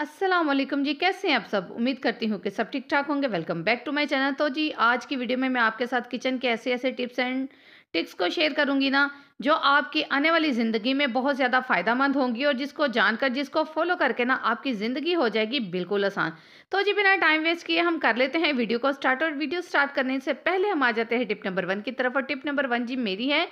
असलम जी कैसे हैं आप सब उम्मीद करती हूँ कि सब ठीक ठाक होंगे welcome back to my channel तो जी आज की वीडियो में मैं आपके साथ किचन के ऐसे ऐसे टिप्स एंड टिक्स को शेयर करूँगी ना जो आपकी आने वाली ज़िंदगी में बहुत ज़्यादा मंद होंगी और जिसको जानकर जिसको फॉलो करके ना आपकी ज़िंदगी हो जाएगी बिल्कुल आसान तो जी बिना टाइम वेस्ट किए हम कर लेते हैं वीडियो को स्टार्ट और वीडियो स्टार्ट करने से पहले हम आ जाते हैं टिप नंबर वन की तरफ और टिप नंबर वन जी मेरी है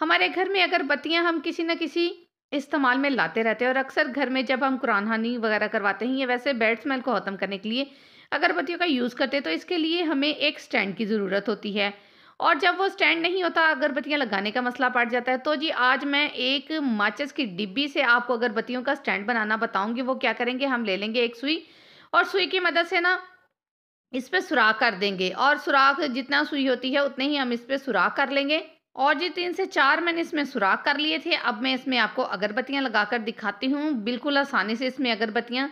हमारे घर में अगर बत्तियाँ हम किसी न किसी इस्तेमाल में लाते रहते हैं और अक्सर घर में जब हम कुरान हानी वगैरह करवाते हैं या वैसे बैड स्मेल को ख़त्म करने के लिए अगरबत्तियों का यूज़ करते हैं तो इसके लिए हमें एक स्टैंड की ज़रूरत होती है और जब वो स्टैंड नहीं होता अगरबत्तियाँ लगाने का मसला पड़ जाता है तो जी आज मैं एक माचिस की डिब्बी से आपको अगरबत्तियों का स्टैंड बनाना बताऊँगी वो क्या करेंगे हम ले लेंगे एक सुई और सुई की मदद से ना इस पर सुराख कर देंगे और सुराख जितना सुई होती है उतने ही हम इस पर सुराख कर लेंगे और जी तीन से चार मैंने इसमें सुराख कर लिए थे अब मैं इसमें आपको अगरबत्तियाँ लगाकर दिखाती हूँ बिल्कुल आसानी से इसमें अगरबत्तियाँ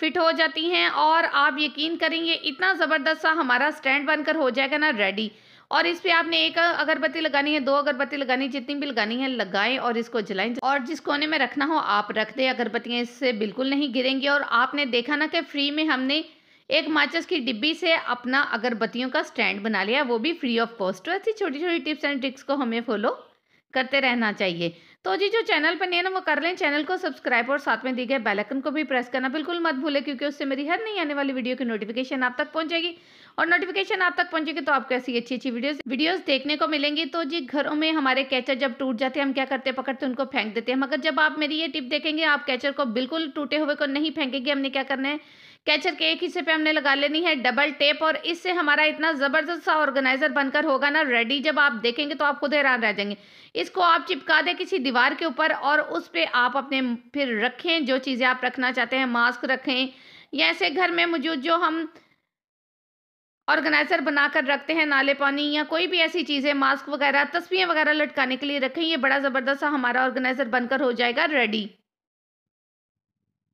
फिट हो जाती हैं और आप यकीन करेंगे इतना ज़बरदस्त सा हमारा स्टैंड बनकर हो जाएगा ना रेडी और इस पे आपने एक अगरबत्ती लगानी है दो अगरबत्ती लगानी जितनी भी लगानी है लगाएं और इसको जलाएं और जिस कोने में रखना हो आप रख दें अगरबत्तियाँ इससे बिल्कुल नहीं गिरेंगी और आपने देखा ना कि फ्री में हमने एक माचिस की डिब्बी से अपना अगरबत्तियों का स्टैंड बना लिया वो भी फ्री ऑफ कॉस्ट तो ऐसी छोटी छोटी टिप्स एंड ट्रिक्स को हमें फॉलो करते रहना चाहिए तो जी जो चैनल पर नहीं ना वो कर लें चैनल को सब्सक्राइब और साथ में दी गए बेलाइकन को भी प्रेस करना बिल्कुल मत भूलें क्योंकि उससे मेरी हर नहीं आने वाली वीडियो की नोटिफिकेशन आप तक पहुंचेगी और नोटिफिकेशन आप तक पहुंचेगी तो आपको ऐसी अच्छी अच्छी वीडियोस वीडियोस देखने को मिलेंगी तो जी घरों में हमारे कैचर जब टूट जाते हैं हम क्या करते हैं पकड़ते उनको फेंक देते हैं मगर जब आप मेरी ये टिप देखेंगे आप कैचर को बिल्कुल टूटे हुए को नहीं फेंकेंगे हमने क्या करना है कैचर के एक हिस्से पे हमने लगा लेनी है डबल टेप और इससे हमारा इतना ज़बरदस्त सा ऑर्गेनाइजर बनकर होगा ना रेडी जब आप देखेंगे तो आप खुद हैरान रह जाएंगे इसको आप चिपका दें किसी दीवार के ऊपर और उस पर आप अपने फिर रखें जो चीज़ें आप रखना चाहते हैं मास्क रखें या ऐसे घर में मौजूद जो हम ऑर्गेनाइजर बनाकर रखते हैं नाले पानी या कोई भी ऐसी चीज़ें मास्क वगैरह तस्वीरें वगैरह लटकाने के लिए रखें ये बड़ा ज़बरदस्त हमारा ऑर्गेनाइजर बनकर हो जाएगा रेडी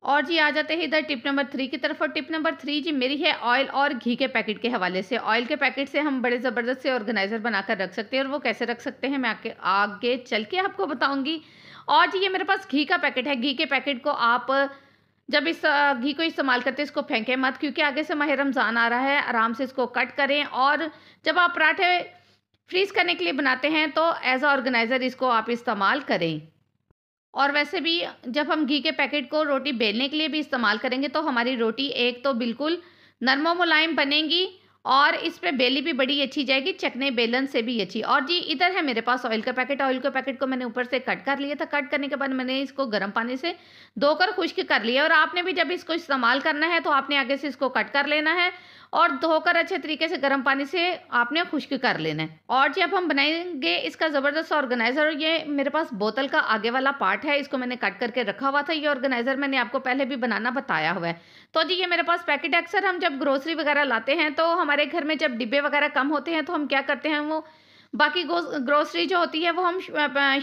और जी आ जाते हैं इधर टिप नंबर थ्री की तरफ और टिप नंबर थ्री जी मेरी है ऑयल और घी के पैकेट के हवाले से ऑयल के पैकेट से हम बड़े ज़बरदस्त से ऑर्गेनाइज़र बनाकर रख सकते हैं और वो कैसे रख सकते हैं मैं आके आगे चल के आपको बताऊँगी और जी ये मेरे पास घी का पैकेट है घी के पैकेट को आप जब इस घी को इस्तेमाल करते इसको फेंकें मत क्योंकि आगे से माह रमज़ान आ रहा है आराम से इसको कट करें और जब आप पराठे फ्रीज़ करने के लिए बनाते हैं तो एज आ ऑर्गेनाइज़र इसको आप इस्तेमाल करें और वैसे भी जब हम घी के पैकेट को रोटी बेलने के लिए भी इस्तेमाल करेंगे तो हमारी रोटी एक तो बिल्कुल नरमो मुलायम बनेगी और इस पर बेली भी बड़ी अच्छी जाएगी चकने बेलन से भी अच्छी और जी इधर है मेरे पास ऑयल का पैकेट ऑयल के पैकेट को मैंने ऊपर से कट कर लिया था कट करने के बाद मैंने इसको गर्म पानी से धोकर खुश्क कर लिया और आपने भी जब इसको इस्तेमाल करना है तो आपने आगे से इसको कट कर लेना है और धोकर अच्छे तरीके से गर्म पानी से आपने खुश्क कर लेना है और जब हम बनाएंगे इसका ज़बरदस्त ऑर्गेनाइज़र ये मेरे पास बोतल का आगे वाला पार्ट है इसको मैंने कट करके रखा हुआ था ये ऑर्गेनाइज़र मैंने आपको पहले भी बनाना बताया हुआ है तो जी ये मेरे पास पैकेट अक्सर हम जब ग्रोसरी वगैरह लाते हैं तो हमारे घर में जब डिब्बे वगैरह कम होते हैं तो हम क्या करते हैं वो बाकी ग्रोसरी जो होती है वो हम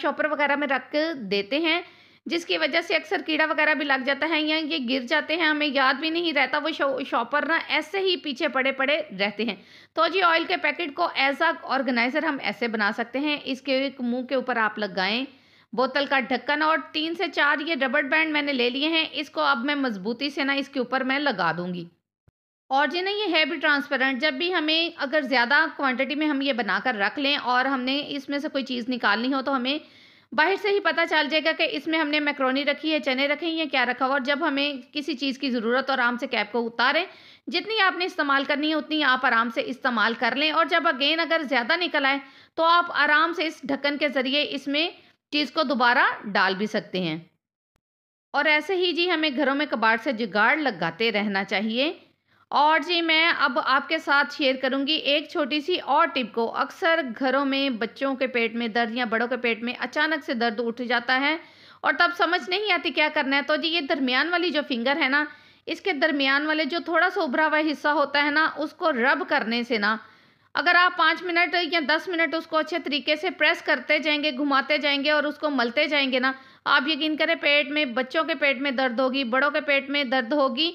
शॉपर वगैरह में रख देते हैं जिसकी वजह से अक्सर कीड़ा वगैरह भी लग जाता है या ये गिर जाते हैं हमें याद भी नहीं रहता वो शॉपर ना ऐसे ही पीछे पड़े पड़े रहते हैं तो जी ऑयल के पैकेट को एज आ ऑर्गेनाइज़र हम ऐसे बना सकते हैं इसके एक मुँह के ऊपर आप लगाएँ बोतल का ढक्कन और तीन से चार ये रबड़ बैंड मैंने ले लिए हैं इसको अब मैं मजबूती से ना इसके ऊपर मैं लगा दूंगी और जी ना ये है भी ट्रांसपेरेंट जब भी हमें अगर ज़्यादा क्वांटिटी में हम ये बनाकर रख लें और हमने इसमें से कोई चीज़ निकालनी हो तो हमें बाहर से ही पता चल जाएगा कि इसमें हमने मैक्रोनी रखी है चने रखे हैं क्या रखा हुआ और जब हमें किसी चीज़ की ज़रूरत और आराम से कैप को उतारें जितनी आपने इस्तेमाल करनी है उतनी आप आराम से इस्तेमाल कर लें और जब अगेन अगर ज़्यादा निकल आए तो आप आराम से इस ढक्कन के ज़रिए इसमें चीज़ को दोबारा डाल भी सकते हैं और ऐसे ही जी हमें घरों में कबाड़ से जुगाड़ लगाते रहना चाहिए और जी मैं अब आपके साथ शेयर करूंगी एक छोटी सी और टिप को अक्सर घरों में बच्चों के पेट में दर्द या बड़ों के पेट में अचानक से दर्द उठ जाता है और तब समझ नहीं आती क्या करना है तो जी ये दरमियान वाली जो फिंगर है ना इसके दरमियान वाले जो थोड़ा सा उभरा हुआ हिस्सा होता है ना उसको रब करने से ना अगर आप पाँच मिनट या दस मिनट उसको अच्छे तरीके से प्रेस करते जाएंगे घुमाते जाएंगे और उसको मलते जाएंगे ना आप यकीन करें पेट में बच्चों के पेट में दर्द होगी बड़ों के पेट में दर्द होगी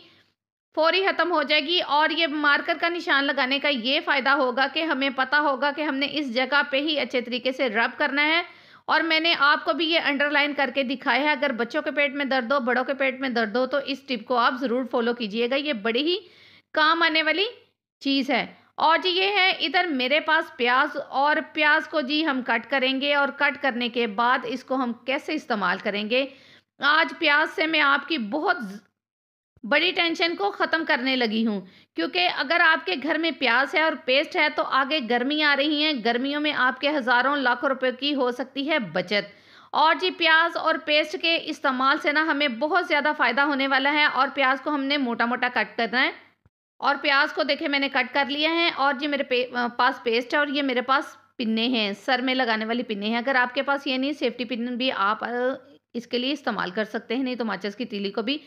फौरी ख़त्म हो जाएगी और ये मार्कर का निशान लगाने का ये फ़ायदा होगा कि हमें पता होगा कि हमने इस जगह पे ही अच्छे तरीके से रब करना है और मैंने आपको भी ये अंडरलाइन करके दिखाया है अगर बच्चों के पेट में दर्द हो बड़ों के पेट में दर्द हो तो इस टिप को आप ज़रूर फॉलो कीजिएगा ये बड़ी ही काम आने वाली चीज़ है और जी ये है इधर मेरे पास प्याज और प्याज को जी हम कट करेंगे और कट करने के बाद इसको हम कैसे इस्तेमाल करेंगे आज प्याज से मैं आपकी बहुत बड़ी टेंशन को ख़त्म करने लगी हूँ क्योंकि अगर आपके घर में प्याज है और पेस्ट है तो आगे गर्मी आ रही है गर्मियों में आपके हज़ारों लाखों रुपये की हो सकती है बचत और जी प्याज और पेस्ट के इस्तेमाल से ना हमें बहुत ज़्यादा फ़ायदा होने वाला है और प्याज को हमने मोटा मोटा कट करना है और प्याज को देखे मैंने कट कर लिया है और जी मेरे पे, पास पेस्ट है और ये मेरे पास पिन्ने हैं सर में लगाने वाली पिन्ने हैं अगर आपके पास ये नहीं सेफ्टी पिन भी आप इसके लिए इस्तेमाल कर सकते हैं नहीं तो माचिस की तीली को भी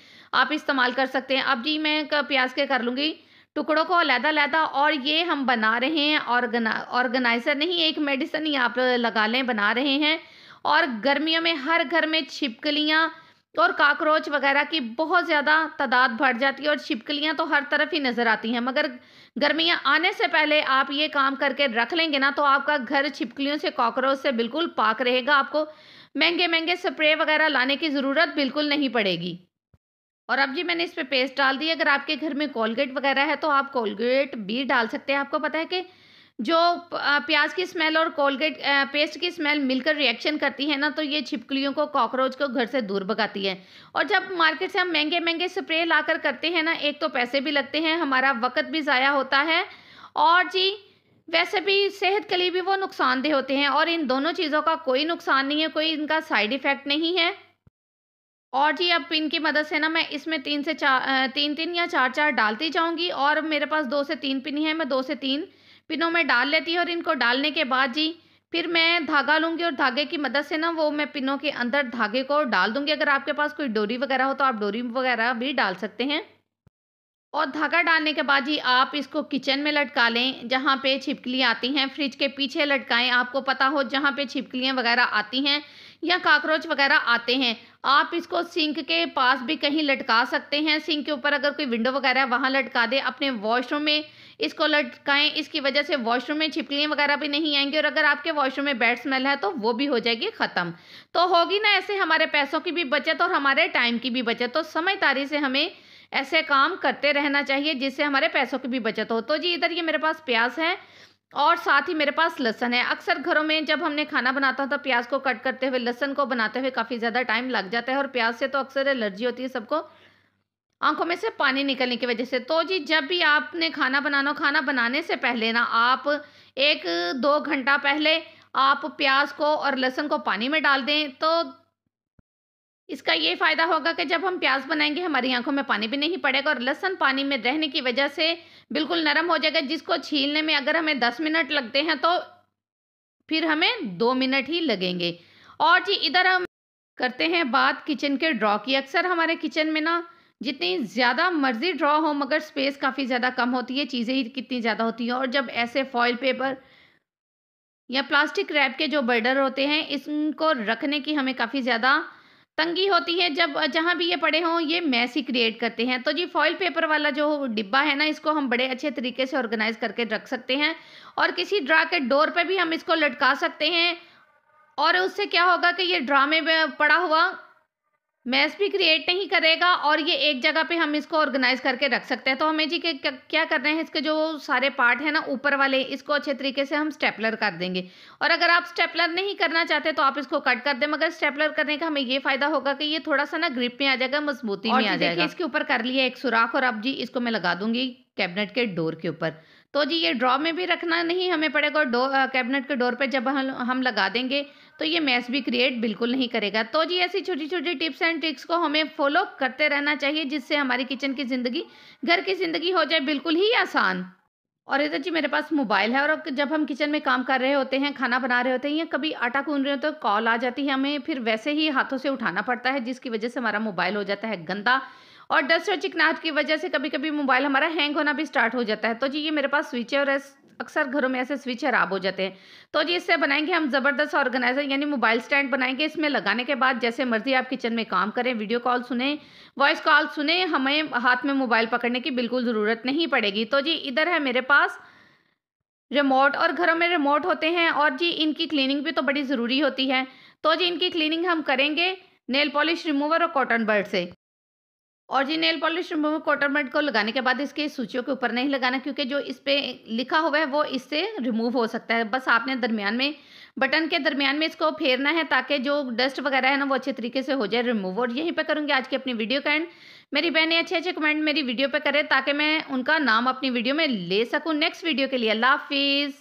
आप इस्तेमाल कर सकते हैं अब जी मैं प्याज के कर लूँगी टुकड़ों को अलहदा लहदा और ये हम बना रहे हैं ऑर्गना ऑर्गेनाइज़र नहीं एक मेडिसिन ही आप लगा लें बना रहे हैं और गर्मियों में हर घर में छिपकलियाँ तो और काकरोच वगैरह की बहुत ज़्यादा तादाद बढ़ जाती है और छिपकलियाँ तो हर तरफ ही नज़र आती हैं मगर गर्मियाँ आने से पहले आप ये काम करके रख लेंगे ना तो आपका घर छिपकलियों से काकरोच से बिल्कुल पाक रहेगा आपको महंगे महंगे स्प्रे वगैरह लाने की ज़रूरत बिल्कुल नहीं पड़ेगी और अब जी मैंने इस पर पे पेस्ट डाल दी अगर आपके घर में कोलगेट वगैरह है तो आप कोलगेट भी डाल सकते हैं आपको पता है कि जो प्याज की स्मेल और कोलगेट पेस्ट की स्मेल मिलकर रिएक्शन करती है ना तो ये छिपकलियों को कॉकरोच को घर से दूर भगाती है और जब मार्केट से हम महंगे महंगे स्प्रे ला करते हैं ना एक तो पैसे भी लगते हैं हमारा वक़्त भी ज़ाया होता है और जी वैसे भी सेहत के लिए भी वो नुकसानदेह होते हैं और इन दोनों चीज़ों का कोई नुकसान नहीं है कोई इनका साइड इफ़ेक्ट नहीं है और जी अब इनकी मदद से ना मैं इसमें तीन से चार तीन तीन या चार चार डालती जाऊंगी और मेरे पास दो से तीन पिन है मैं दो से तीन पिनों में डाल लेती है और इनको डालने के बाद जी फिर मैं धागा लूँगी और धागे की मदद से ना वो मैं पिनों के अंदर धागे को डाल दूँगी अगर आपके पास कोई डोरी वगैरह हो तो आप डोरी वगैरह भी डाल सकते हैं और धागा डालने के बाद जी आप इसको किचन में लटका लें जहाँ पे छिपकलियाँ आती हैं फ्रिज के पीछे लटकाएं आपको पता हो जहाँ पे छिपकलियाँ वगैरह आती हैं या काकरोच वगैरह आते हैं आप इसको सिंक के पास भी कहीं लटका सकते हैं सिंक के ऊपर अगर कोई विंडो वगैरह वहाँ लटका दे अपने वॉशरूम में इसको लटकाएं इसकी वजह से वॉशरूम में छिपकलियाँ वगैरह भी नहीं आएंगी और अगर आपके वॉशरूम में बैड स्मेल है तो वो भी हो जाएगी ख़त्म तो होगी ना ऐसे हमारे पैसों की भी बचत और हमारे टाइम की भी बचत तो समझदारी से हमें ऐसे काम करते रहना चाहिए जिससे हमारे पैसों की भी बचत हो तो जी इधर ये मेरे पास प्याज है और साथ ही मेरे पास लहसन है अक्सर घरों में जब हमने खाना बनाता हूँ तो प्याज को कट करते हुए लहसन को बनाते हुए काफ़ी ज़्यादा टाइम लग जाता है और प्याज से तो अक्सर एलर्जी होती है सबको आंखों में से पानी निकलने की वजह से तो जी जब भी आपने खाना बनाना खाना बनाने से पहले ना आप एक दो घंटा पहले आप प्याज को और लहसुन को पानी में डाल दें तो इसका ये फ़ायदा होगा कि जब हम प्याज बनाएंगे हमारी आंखों में पानी भी नहीं पड़ेगा और लहसन पानी में रहने की वजह से बिल्कुल नरम हो जाएगा जिसको छीलने में अगर हमें दस मिनट लगते हैं तो फिर हमें दो मिनट ही लगेंगे और जी इधर हम करते हैं बात किचन के ड्रॉ की अक्सर हमारे किचन में ना जितनी ज़्यादा मर्जी ड्रॉ हो मगर स्पेस काफ़ी ज़्यादा कम होती है चीज़ें ही कितनी ज़्यादा होती हैं और जब ऐसे फॉइल पेपर या प्लास्टिक रैप के जो बर्डर होते हैं इनको रखने की हमें काफ़ी ज़्यादा तंगी होती है जब जहाँ भी ये पड़े हों ये मैस ही क्रिएट करते हैं तो जी फॉइल पेपर वाला जो डिब्बा है ना इसको हम बड़े अच्छे तरीके से ऑर्गेनाइज करके रख सकते हैं और किसी ड्रा के डोर पर भी हम इसको लटका सकते हैं और उससे क्या होगा कि ये ड्रा में पड़ा हुआ मैस भी क्रिएट नहीं करेगा और ये एक जगह पे हम इसको ऑर्गेनाइज करके रख सकते हैं तो हमें जी के क्या कर रहे हैं इसके जो सारे पार्ट है ना ऊपर वाले इसको अच्छे तरीके से हम स्टेपलर कर देंगे और अगर आप स्टेपलर नहीं करना चाहते तो आप इसको कट कर दें मगर स्टेपलर करने का हमें ये फायदा होगा कि ये थोड़ा सा ना ग्रिप में आ जाएगा मजबूती में आ जाएगा इसके ऊपर कर लिया एक सुराख और अब जी इसको मैं लगा दूंगी कैबिनेट के डोर के ऊपर तो जी ये ड्रॉ में भी रखना नहीं हमें पड़ेगा डोर कैबिनेट के डोर पे जब हम हम लगा देंगे तो ये मैस भी क्रिएट बिल्कुल नहीं करेगा तो जी ऐसी छोटी छोटी टिप्स एंड ट्रिक्स को हमें फॉलो करते रहना चाहिए जिससे हमारी किचन की ज़िंदगी घर की ज़िंदगी हो जाए बिल्कुल ही आसान और इधर जी मेरे पास मोबाइल है और जब हम किचन में काम कर रहे होते हैं खाना बना रहे होते हैं या कभी आटा कून रहे होते हैं कॉल तो आ जाती है हमें फिर वैसे ही हाथों से उठाना पड़ता है जिसकी वजह से हमारा मोबाइल हो जाता है गंदा और डस्ट और चिकनाहट की वजह से कभी कभी मोबाइल हमारा हैंग होना भी स्टार्ट हो जाता है तो जी ये मेरे पास स्विच है और अक्सर घरों में ऐसे स्विच खराब हो जाते हैं तो जी इससे बनाएंगे हम ज़बरदस्त ऑर्गेनाइजर यानी मोबाइल स्टैंड बनाएंगे इसमें लगाने के बाद जैसे मर्जी आप किचन में काम करें वीडियो कॉल सुने वॉइस कॉल सुने हमें हाथ में मोबाइल पकड़ने की बिल्कुल ज़रूरत नहीं पड़ेगी तो जी इधर है मेरे पास रिमोट और घरों में रिमोट होते हैं और जी इनकी क्लीनिंग भी तो बड़ी ज़रूरी होती है तो जी इनकी क्लीनिंग हम करेंगे नेल पॉलिश रिमूवर और कॉटन बर्ड से और जी नेल पॉलिश रिमूवर कॉटन मेड को लगाने के बाद इसके सूचियों के ऊपर नहीं लगाना क्योंकि जो इस पर लिखा हुआ है वो इससे रिमूव हो सकता है बस आपने दरमियान में बटन के दरमियान में इसको फेरना है ताकि जो डस्ट वगैरह है ना वो अच्छे तरीके से हो जाए रिमूव और यहीं पर करूँगी आज की अपनी वीडियो का एंड मेरी बहनें अच्छे अच्छे कमेंट मेरी वीडियो पर करें ताकि मैं उनका नाम अपनी वीडियो में ले सकूँ नेक्स्ट वीडियो के लिए अल्लाह हाफिज़